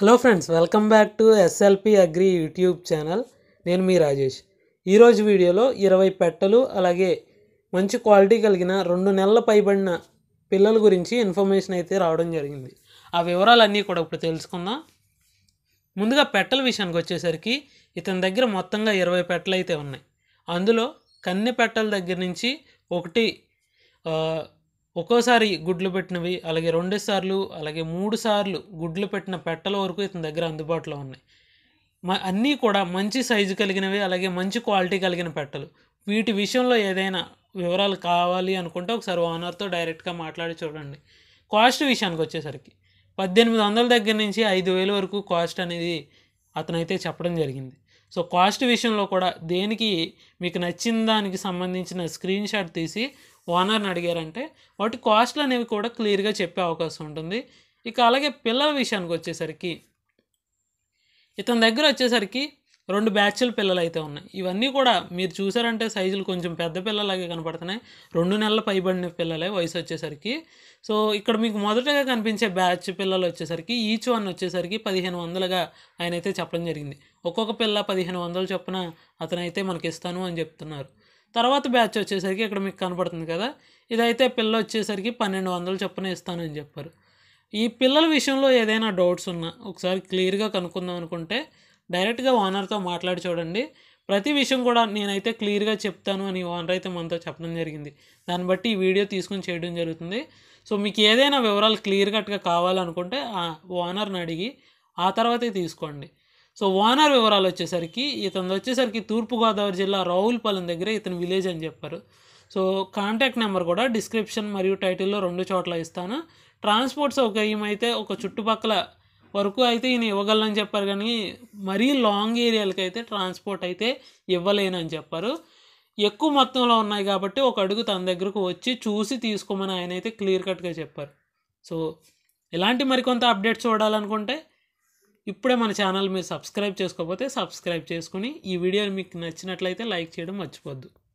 hello friends welcome back to SLP agri YouTube channel నేను మీ రాజేష్ ఈరోజు వీడియోలో ఇరవై పెట్టలు అలాగే మంచి క్వాలిటీ కలిగిన రెండు నెలల పైబడిన పిల్లల గురించి ఇన్ఫర్మేషన్ అయితే రావడం జరిగింది ఆ వివరాలన్నీ కూడా ఇప్పుడు తెలుసుకుందాం ముందుగా పెట్టల విషయానికి వచ్చేసరికి ఇతని దగ్గర మొత్తంగా ఇరవై పెట్టలు అయితే ఉన్నాయి అందులో కన్నె పెట్టల దగ్గర నుంచి ఒకటి ఒక్కోసారి గుడ్లు పెట్టినవి అలాగే రెండు సార్లు అలాగే మూడు సార్లు గుడ్లు పెట్టిన పెట్టల వరకు ఇతని దగ్గర అందుబాటులో ఉన్నాయి అన్నీ కూడా మంచి సైజు కలిగినవి అలాగే మంచి క్వాలిటీ కలిగిన పెట్టలు వీటి విషయంలో ఏదైనా వివరాలు కావాలి అనుకుంటే ఒకసారి ఓనర్తో డైరెక్ట్గా మాట్లాడి చూడండి కాస్ట్ విషయానికి వచ్చేసరికి పద్దెనిమిది వందల దగ్గర నుంచి ఐదు వేల వరకు కాస్ట్ అనేది అతనైతే చెప్పడం జరిగింది సో కాస్ట్ విషయంలో కూడా దేనికి మీకు నచ్చిన దానికి సంబంధించిన స్క్రీన్ షాట్ తీసి ఓనర్ని అడిగారంటే వాటి కాస్ట్లు అనేవి కూడా క్లియర్గా చెప్పే అవకాశం ఉంటుంది ఇక అలాగే పిల్లల విషయానికి వచ్చేసరికి ఇతని దగ్గర వచ్చేసరికి రెండు బ్యాచ్ల పిల్లలు అయితే ఉన్నాయి ఇవన్నీ కూడా మీరు చూసారంటే సైజులు కొంచెం పెద్ద పిల్లలాగే కనపడుతున్నాయి రెండు నెలల పైబడిన పిల్లలే వయసు వచ్చేసరికి సో ఇక్కడ మీకు మొదటగా కనిపించే బ్యాచ్ పిల్లలు వచ్చేసరికి ఈచ్ వన్ వచ్చేసరికి పదిహేను వందలుగా ఆయన అయితే చెప్పడం జరిగింది ఒక్కొక్క పిల్ల పదిహేను వందలు చొప్పున అతనైతే మనకి ఇస్తాను అని చెప్తున్నారు తర్వాత బ్యాచ్ వచ్చేసరికి ఇక్కడ మీకు కనపడుతుంది కదా ఇదైతే పిల్ల వచ్చేసరికి పన్నెండు వందలు చొప్పున అని చెప్పారు ఈ పిల్లల విషయంలో ఏదైనా డౌట్స్ ఉన్నా ఒకసారి క్లియర్గా కనుక్కుందాం అనుకుంటే డైరెక్ట్గా ఓనర్తో మాట్లాడి చూడండి ప్రతి విషయం కూడా నేనైతే క్లియర్గా చెప్తాను అని ఓనర్ అయితే మనతో చెప్పడం జరిగింది దాన్ని బట్టి ఈ వీడియో తీసుకుని చేయడం జరుగుతుంది సో మీకు ఏదైనా వివరాలు క్లియర్ కట్గా కావాలనుకుంటే ఆ ఓనర్ని అడిగి ఆ తర్వాతే తీసుకోండి సో ఓనర్ వివరాలు వచ్చేసరికి ఇతను వచ్చేసరికి తూర్పుగోదావరి జిల్లా రావులపాలెం దగ్గర ఇతను విలేజ్ అని చెప్పారు సో కాంటాక్ట్ నెంబర్ కూడా డిస్క్రిప్షన్ మరియు టైటిల్లో రెండు చోట్ల ఇస్తాను ట్రాన్స్పోర్ట్ సౌకర్యం అయితే ఒక చుట్టుపక్కల వరకు అయితే ఈయన ఇవ్వగలనని చెప్పారు కానీ మరీ లాంగ్ ఏరియాలకి అయితే ట్రాన్స్పోర్ట్ అయితే ఇవ్వలేనని చెప్పారు ఎక్కువ మొత్తంలో ఉన్నాయి కాబట్టి ఒక అడుగు తన దగ్గరకు వచ్చి చూసి తీసుకోమని ఆయన అయితే క్లియర్ కట్గా చెప్పారు సో ఇలాంటి మరికొంత అప్డేట్స్ చూడాలనుకుంటే ఇప్పుడే మన ఛానల్ మీరు సబ్స్క్రైబ్ చేసుకోకపోతే సబ్స్క్రైబ్ చేసుకుని ఈ వీడియోని మీకు నచ్చినట్లయితే లైక్ చేయడం మర్చిపోద్దు